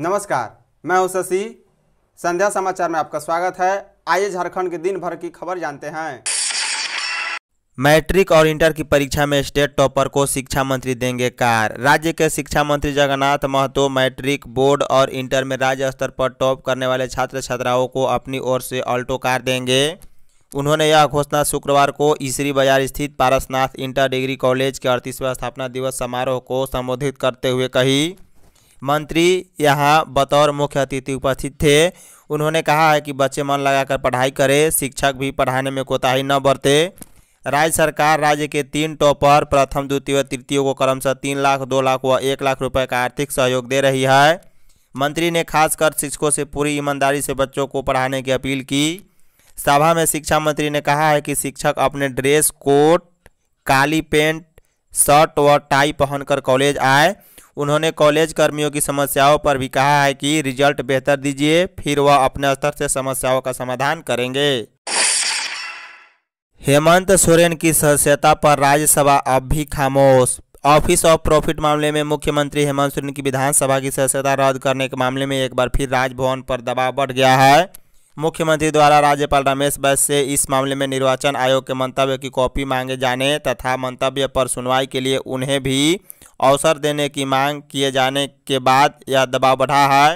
नमस्कार मैं हूं शशि संध्या समाचार में आपका स्वागत है आइए झारखंड के दिन भर की खबर जानते हैं मैट्रिक और इंटर की परीक्षा में स्टेट टॉपर को शिक्षा मंत्री देंगे कार राज्य के शिक्षा मंत्री जगन्नाथ महतो मैट्रिक बोर्ड और इंटर में राज्य स्तर पर टॉप करने वाले छात्र छात्राओं को अपनी ओर से ऑल्टो कार देंगे उन्होंने यह घोषणा शुक्रवार को ईसरी बाजार स्थित पारसनाथ इंटर डिग्री कॉलेज के अड़तीसवें स्थापना दिवस समारोह को संबोधित करते हुए कही मंत्री यहाँ बतौर मुख्य अतिथि उपस्थित थे उन्होंने कहा है कि बच्चे मन लगाकर पढ़ाई करें शिक्षक भी पढ़ाने में कोताही न बरते राज्य सरकार राज्य के तीन टॉपर प्रथम द्वितीय तृतीय को क्रमशः तीन लाख दो लाख व एक लाख रुपए का आर्थिक सहयोग दे रही है मंत्री ने खासकर शिक्षकों से पूरी ईमानदारी से बच्चों को पढ़ाने की अपील की सभा में शिक्षा मंत्री ने कहा है कि शिक्षक अपने ड्रेस कोट काली पेंट शर्ट व टाई पहनकर कॉलेज आए उन्होंने कॉलेज कर्मियों की समस्याओं पर भी कहा है कि रिजल्ट बेहतर दीजिए फिर वह अपने स्तर से समस्याओं का समाधान करेंगे हेमंत सोरेन की सदस्यता पर राज्यसभा अब भी खामोश ऑफिस ऑफ प्रॉफिट मामले में मुख्यमंत्री हेमंत सोरेन की विधानसभा की सदस्यता रद्द करने के मामले में एक बार फिर राजभवन पर दबाव बढ़ गया है मुख्यमंत्री द्वारा राज्यपाल रमेश बैस से इस मामले में निर्वाचन आयोग के मंतव्य की कॉपी मांगे जाने तथा मंतव्य पर सुनवाई के लिए उन्हें भी अवसर देने की मांग किए जाने के बाद यह दबाव बढ़ा है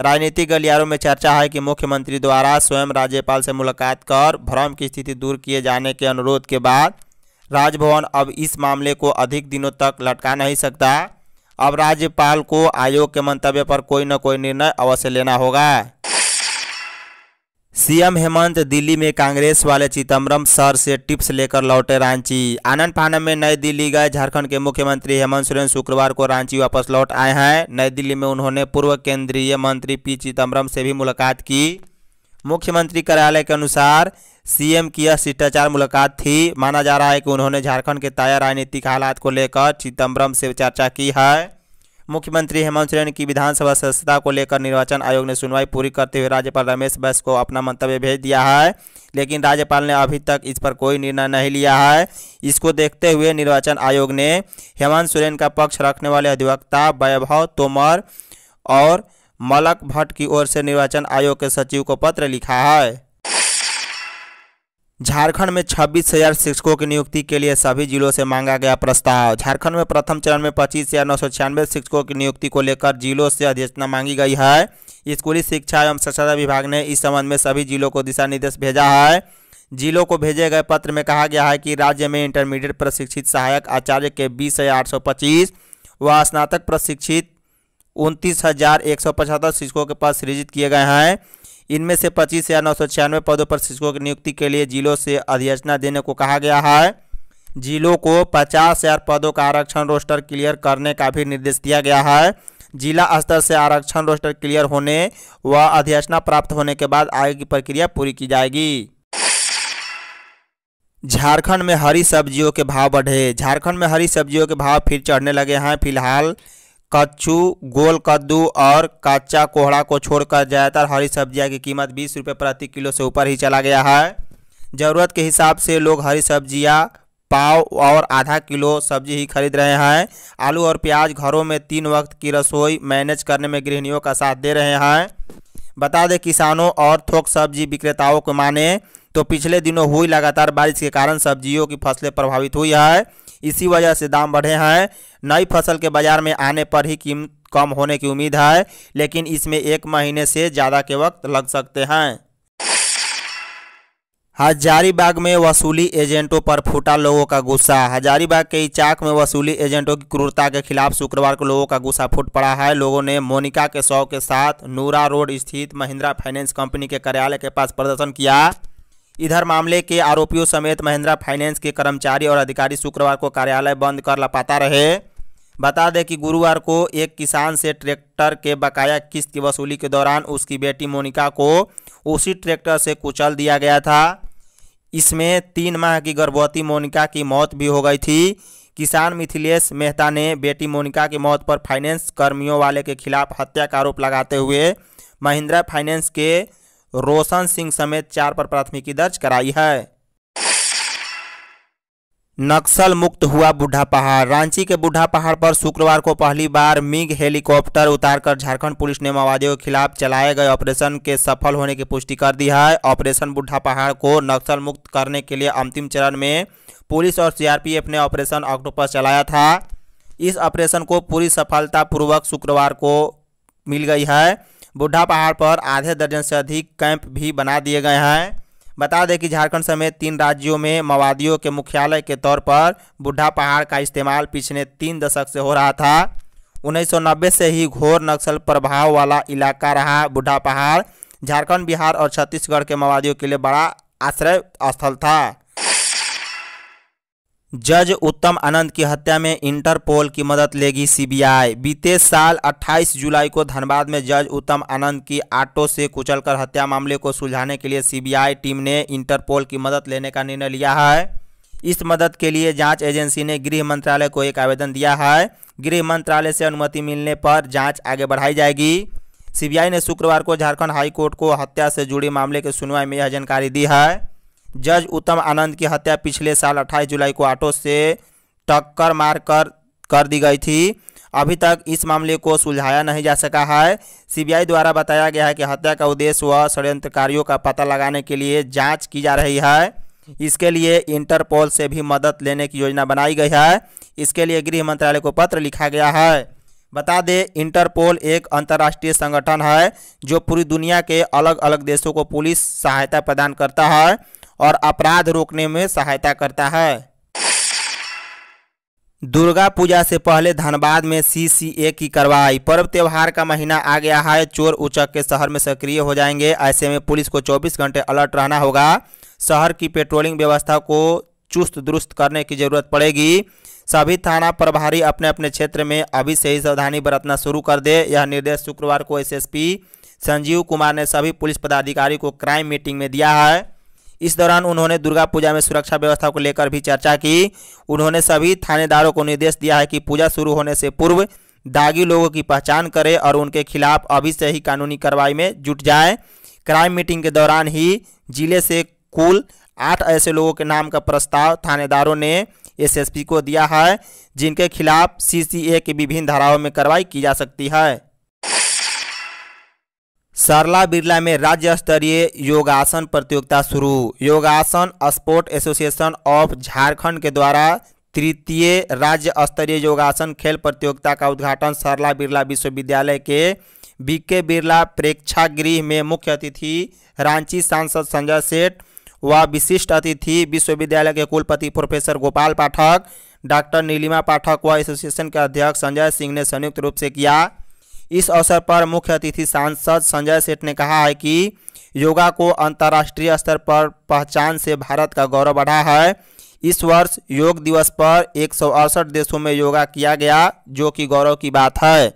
राजनीतिक गलियारों में चर्चा है कि मुख्यमंत्री द्वारा स्वयं राज्यपाल से मुलाकात कर भ्रम की स्थिति दूर किए जाने के अनुरोध के बाद राजभवन अब इस मामले को अधिक दिनों तक लटका नहीं सकता अब राज्यपाल को आयोग के मंतव्य पर कोई न कोई निर्णय अवश्य लेना होगा सीएम हेमंत दिल्ली में कांग्रेस वाले चिदम्बरम सर से टिप्स लेकर लौटे रांची आनंद फानम में नई दिल्ली गए झारखंड के मुख्यमंत्री हेमंत सोरेन शुक्रवार को रांची वापस लौट आए हैं नई दिल्ली में उन्होंने पूर्व केंद्रीय मंत्री पी चिदम्बरम से भी मुलाकात की मुख्यमंत्री कार्यालय के अनुसार सीएम की यह शिष्टाचार मुलाकात थी माना जा रहा है कि उन्होंने झारखंड के ताया राजनीतिक हालात को लेकर चिदम्बरम से चर्चा की है मुख्यमंत्री हेमंत सोरेन की विधानसभा सदस्यता को लेकर निर्वाचन आयोग ने सुनवाई पूरी करते हुए राज्यपाल रमेश बैस को अपना मंतव्य भेज दिया है लेकिन राज्यपाल ने अभी तक इस पर कोई निर्णय नहीं लिया है इसको देखते हुए निर्वाचन आयोग ने हेमंत सोरेन का पक्ष रखने वाले अधिवक्ता वैभव तोमर और मलक भट्ट की ओर से निर्वाचन आयोग के सचिव को पत्र लिखा है झारखंड में छब्बीस हजार शिक्षकों की नियुक्ति के लिए सभी जिलों से मांगा गया प्रस्ताव झारखंड में प्रथम चरण में पच्चीस हजार नौ सौ छियानवे शिक्षकों की नियुक्ति को लेकर जिलों से अध्यक्षता मांगी गई है स्कूली शिक्षा एवं स्वच्छता विभाग ने इस संबंध में सभी जिलों को दिशा निर्देश भेजा है जिलों को भेजे गए पत्र में कहा गया है कि राज्य में इंटरमीडिएट प्रशिक्षित सहायक आचार्य के बीस हजार आठ सौ पच्चीस व स्नातक प्रशिक्षित उनतीस हजार एक सौ पचहत्तर शिक्षकों के पास सृजित किए गए हैं इनमें से पच्चीस हजार नौ सौ छियानवे पदों पर शिक्षकों की नियुक्ति के लिए जिलों से अध्यक्षना देने को कहा गया है जिलों को पचास हजार पदों का आरक्षण रोस्टर क्लियर करने का भी निर्देश दिया गया है जिला स्तर से आरक्षण रोस्टर क्लियर होने व अध्यक्षना प्राप्त होने के बाद आगे की प्रक्रिया पूरी की जाएगी झारखंड में हरी सब्जियों के भाव बढ़े झारखंड में हरी सब्जियों के भाव फिर चढ़ने लगे हैं फिलहाल कच्छू गोल कद्दू और कच्चा कोहड़ा को छोड़कर ज़्यादातर हरी सब्जियां की कीमत बीस रुपये प्रति किलो से ऊपर ही चला गया है ज़रूरत के हिसाब से लोग हरी सब्जियां पाव और आधा किलो सब्जी ही खरीद रहे हैं आलू और प्याज घरों में तीन वक्त की रसोई मैनेज करने में गृहिणियों का साथ दे रहे हैं बता दें किसानों और थोक सब्जी विक्रेताओं को माने तो पिछले दिनों हुई लगातार बारिश के कारण सब्जियों की फसलें प्रभावित हुई है इसी वजह से दाम बढ़े हैं नई फसल के बाज़ार में आने पर ही कीमत कम होने की उम्मीद है लेकिन इसमें एक महीने से ज़्यादा के वक्त लग सकते हैं हजारीबाग में वसूली एजेंटों पर फूटा लोगों का गुस्सा हजारीबाग के इचाक में वसूली एजेंटों की क्रूरता के खिलाफ शुक्रवार को लोगों का गुस्सा फूट पड़ा है लोगों ने मोनिका के शव के साथ नूरा रोड स्थित महिंद्रा फाइनेंस कंपनी के कार्यालय के पास प्रदर्शन किया इधर मामले के आरोपियों समेत महिंद्रा फाइनेंस के कर्मचारी और अधिकारी शुक्रवार को कार्यालय बंद कर लपाता रहे बता दें कि गुरुवार को एक किसान से ट्रैक्टर के बकाया किस्त की वसूली के दौरान उसकी बेटी मोनिका को उसी ट्रैक्टर से कुचल दिया गया था इसमें तीन माह की गर्भवती मोनिका की मौत भी हो गई थी किसान मिथिलेश मेहता ने बेटी मोनिका की मौत पर फाइनेंस कर्मियों वाले के खिलाफ हत्या का आरोप लगाते हुए महिंद्रा फाइनेंस के रोशन सिंह समेत चार पर प्राथमिकी दर्ज कराई है नक्सल मुक्त हुआ बुढ़ा पहाड़ रांची के बुढ़ा पहाड़ पर शुक्रवार को पहली बार मिग हेलीकॉप्टर उतारकर झारखंड पुलिस ने माओवादियों के खिलाफ चलाए गए ऑपरेशन के सफल होने की पुष्टि कर दी है ऑपरेशन बुढ़ा पहाड़ को नक्सल मुक्त करने के लिए अंतिम चरण में पुलिस और सीआरपीएफ ने ऑपरेशन ऑक्टोपस चलाया था इस ऑपरेशन को पूरी सफलतापूर्वक शुक्रवार को मिल गई है बुढ़ा पहाड़ पर आधे दर्जन से अधिक कैंप भी बना दिए गए हैं बता दें कि झारखंड समेत तीन राज्यों में माओवादियों के मुख्यालय के तौर पर बुढ़ा पहाड़ का इस्तेमाल पिछले तीन दशक से हो रहा था 1990 से ही घोर नक्सल प्रभाव वाला इलाका रहा बुढ़ा पहाड़ झारखंड बिहार और छत्तीसगढ़ के माओवादियों के लिए बड़ा आश्रय स्थल था जज उत्तम आनंद की हत्या में इंटरपोल की मदद लेगी सीबीआई बीते साल 28 जुलाई को धनबाद में जज उत्तम आनंद की ऑटो से कुचलकर हत्या मामले को सुलझाने के लिए सीबीआई टीम ने इंटरपोल की मदद लेने का निर्णय लिया है इस मदद के लिए जांच एजेंसी ने गृह मंत्रालय को एक आवेदन दिया है गृह मंत्रालय से अनुमति मिलने पर जाँच आगे बढ़ाई जाएगी सी ने शुक्रवार को झारखंड हाईकोर्ट को हत्या से जुड़े मामले की सुनवाई में यह जानकारी दी है जज उत्तम आनंद की हत्या पिछले साल 28 जुलाई को ऑटो से टक्कर मार कर कर दी गई थी अभी तक इस मामले को सुलझाया नहीं जा सका है सीबीआई द्वारा बताया गया है कि हत्या का उद्देश्य व षड्यंत्रकारियों का पता लगाने के लिए जांच की जा रही है इसके लिए इंटरपोल से भी मदद लेने की योजना बनाई गई है इसके लिए गृह मंत्रालय को पत्र लिखा गया है बता दें इंटरपोल एक अंतर्राष्ट्रीय संगठन है जो पूरी दुनिया के अलग अलग देशों को पुलिस सहायता प्रदान करता है और अपराध रोकने में सहायता करता है दुर्गा पूजा से पहले धनबाद में सीसीए की कार्रवाई पर्व त्यौहार का महीना आ गया है चोर उचक के शहर में सक्रिय हो जाएंगे ऐसे में पुलिस को 24 घंटे अलर्ट रहना होगा शहर की पेट्रोलिंग व्यवस्था को चुस्त दुरुस्त करने की जरूरत पड़ेगी सभी थाना प्रभारी अपने अपने क्षेत्र में अभी से ही सावधानी बरतना शुरू कर दे यह निर्देश शुक्रवार को एस संजीव कुमार ने सभी पुलिस पदाधिकारी को क्राइम मीटिंग में दिया है इस दौरान उन्होंने दुर्गा पूजा में सुरक्षा व्यवस्था को लेकर भी चर्चा की उन्होंने सभी थानेदारों को निर्देश दिया है कि पूजा शुरू होने से पूर्व दागी लोगों की पहचान करें और उनके खिलाफ अभी से ही कानूनी कार्रवाई में जुट जाए क्राइम मीटिंग के दौरान ही जिले से कुल आठ ऐसे लोगों के नाम का प्रस्ताव थानेदारों ने एसएसपी को दिया है जिनके खिलाफ सीसीए की विभिन्न धाराओं में कार्रवाई की जा सकती है सरला बिरला में राज्य स्तरीय योगासन प्रतियोगिता शुरू योगासन स्पोर्ट एसोसिएशन ऑफ झारखंड के द्वारा तृतीय राज्य स्तरीय योगासन खेल प्रतियोगिता का उद्घाटन सरला बिरला विश्वविद्यालय के बीके बिरला प्रेक्षागृह में मुख्य अतिथि रांची सांसद संजय सेठ व विशिष्ट अतिथि विश्वविद्यालय के कुलपति प्रोफेसर गोपाल पाठक डॉक्टर नीलिमा पाठक व एसोसिएशन के अध्यक्ष संजय सिंह ने संयुक्त रूप से किया इस अवसर पर मुख्य अतिथि सांसद संजय सेठ ने कहा है कि योगा को अंतर्राष्ट्रीय स्तर पर पहचान से भारत का गौरव बढ़ा है इस वर्ष योग दिवस पर एक देशों में योगा किया गया जो कि गौरव की बात है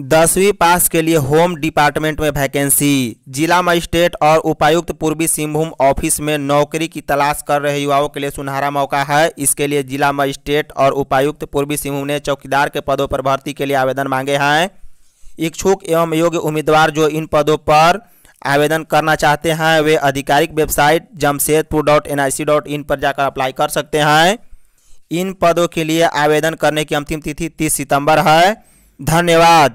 दसवीं पास के लिए होम डिपार्टमेंट में वैकेंसी जिला मजिस्ट्रेट और उपायुक्त पूर्वी सिंहभूम ऑफिस में नौकरी की तलाश कर रहे युवाओं के लिए सुनहरा मौका है इसके लिए जिला मजिस्ट्रेट और उपायुक्त पूर्वी सिंहभूम ने चौकीदार के पदों पर भर्ती के लिए आवेदन मांगे हैं इच्छुक एवं योग्य उम्मीदवार जो इन पदों पर आवेदन करना चाहते हैं वे आधिकारिक website Jamshedpur dot N I C dot in पर जाकर अप्लाई कर सकते हैं इन पदों के लिए आवेदन करने की अंतिम तिथि तीस सितंबर है धन्यवाद